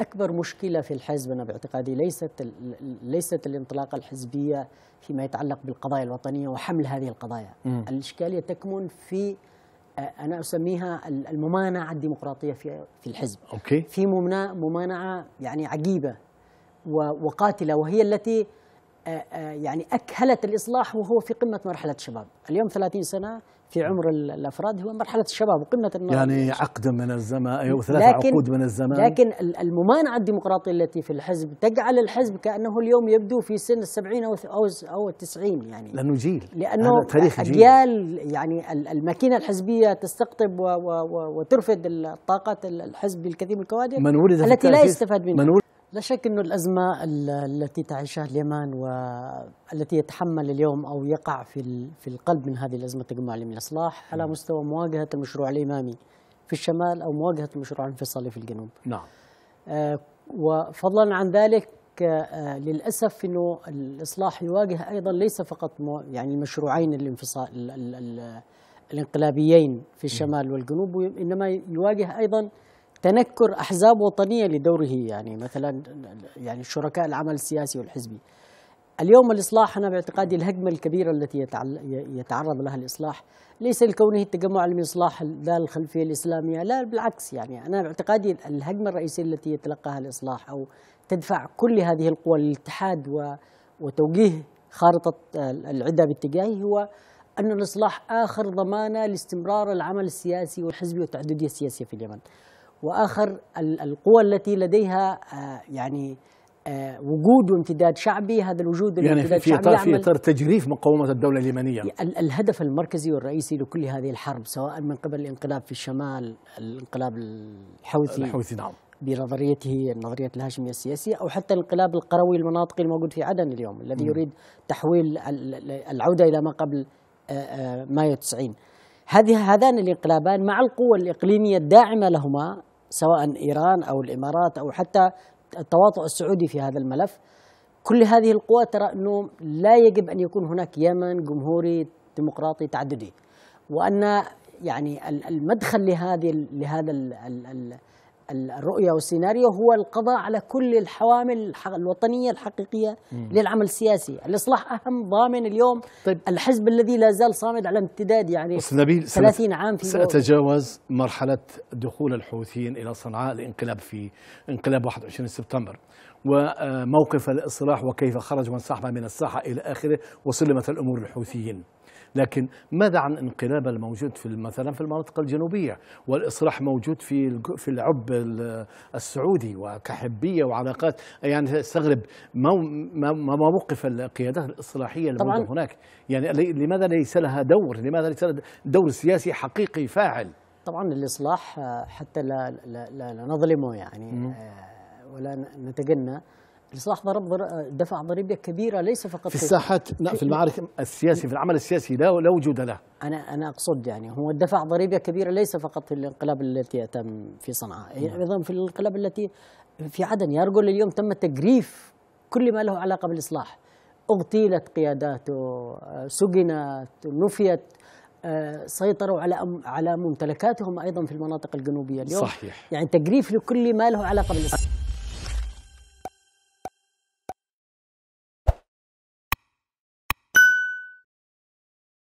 أكبر مشكلة في الحزب أنا باعتقادي ليست ليست الانطلاقة الحزبية فيما يتعلق بالقضايا الوطنية وحمل هذه القضايا م. الإشكالية تكمن في آه، أنا أسميها الممانعة الديمقراطية في في الحزب أوكي. في ممانعة يعني عجيبة وقاتلة وهي التي آه، آه، يعني أكهلت الإصلاح وهو في قمة مرحلة الشباب اليوم 30 سنة في عمر الافراد هو مرحله الشباب وقمه النضج يعني عقد من الزمان او أيوة، ثلاث عقود من الزمان لكن الممانعه الديمقراطيه التي في الحزب تجعل الحزب كانه اليوم يبدو في سن السبعين او او او التسعين يعني لانه جيل لانه تاريخ اجيال يعني الماكينه الحزبيه تستقطب و و و وترفد الطاقات الحزب الكثير من الكوادر التي لا يستفاد منها من لا شك أن الأزمة التي تعيشها اليمن والتي يتحمل اليوم أو يقع في في القلب من هذه الأزمة تجمع اليمين الإصلاح على نعم. مستوى مواجهة المشروع الإمامي في الشمال أو مواجهة المشروع الانفصالي في الجنوب نعم آه وفضلا عن ذلك آه, آه، للأسف أنه الإصلاح يواجه أيضا ليس فقط يعني المشروعين الانفصال الانقلابيين في نعم. الشمال والجنوب إنما يواجه أيضا تنكر احزاب وطنيه لدوره يعني مثلا يعني شركاء العمل السياسي والحزبي. اليوم الاصلاح انا باعتقادي الهجمه الكبيره التي يتعرض لها الاصلاح ليس لكونه التجمع العلمي اصلاح ذا الخلفيه الاسلاميه، لا بالعكس يعني انا باعتقادي الهجمه الرئيسيه التي يتلقاها الاصلاح او تدفع كل هذه القوى للاتحاد وتوجيه خارطه العده باتجاهه هو أن الإصلاح آخر ضمانة لاستمرار العمل السياسي والحزبي والتعددية السياسية في اليمن واخر القوى التي لديها آه، يعني آه، وجود وامتداد شعبي هذا الوجود يعني في شعبي في اطار تجريف مقاومه الدوله اليمنيه الهدف المركزي والرئيسي لكل هذه الحرب سواء من قبل الانقلاب في الشمال الانقلاب الحوثي الحوثي نعم بنظريته النظريه الهاشميه السياسيه او حتى الانقلاب القروي المناطقي الموجود في عدن اليوم الذي يريد تحويل العوده الى ما قبل آه، مايو 90 هذه هذان الانقلابان مع القوى الإقليمية الداعمة لهما سواء إيران أو الإمارات أو حتى التواطؤ السعودي في هذا الملف كل هذه القوى ترى أنه لا يجب أن يكون هناك يمن جمهوري ديمقراطي تعددي وأن يعني المدخل لهذه لهذا ال ال الرؤية والسيناريو هو القضاء على كل الحوامل الوطنية الحقيقية مم. للعمل السياسي الإصلاح أهم ضامن اليوم طيب. الحزب الذي لا زال صامد على امتداد يعني 30 عام في سأتجاوز بو... مرحلة دخول الحوثيين إلى صنعاء الانقلاب في انقلاب 21 سبتمبر وموقف الإصلاح وكيف خرج وانسحب من الساحة إلى آخره وسلمت الأمور للحوثيين لكن ماذا عن انقلاب الموجود في مثلا في المناطق الجنوبية والإصلاح موجود في في العب السعودي وكحبية وعلاقات يعني استغرب ما ما موقف القيادات الإصلاحية الموجودة هناك يعني لماذا ليس لها دور لماذا ليس لها دور سياسي حقيقي فاعل طبعا الإصلاح حتى لا, لا, لا, لا نظلمه يعني آه، ولا نتجنى الإصلاح ضرب دفع ضريبة كبيرة ليس فقط في الساحات لا في المعارك السياسي في العمل السياسي لا لا وجود له أنا أنا أقصد يعني هو دفع ضريبة كبيرة ليس فقط في الانقلاب التي تم في صنعاء نعم. يعني أيضا في الانقلاب التي في عدن يرجل اليوم تم تجريف كل ما له علاقة بالإصلاح اغتيلت قياداته آه، سجنت نفيت آه، سيطروا على على ممتلكاتهم ايضا في المناطق الجنوبيه اليوم صحيح يعني تجريف لكل ما له علاقه بالاصلاح